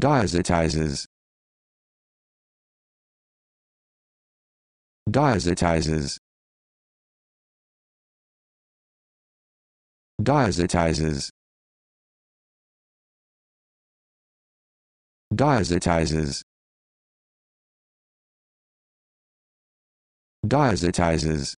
diazotizes Diazitizes. Diazitizes. Diazitizes. Diazitizes.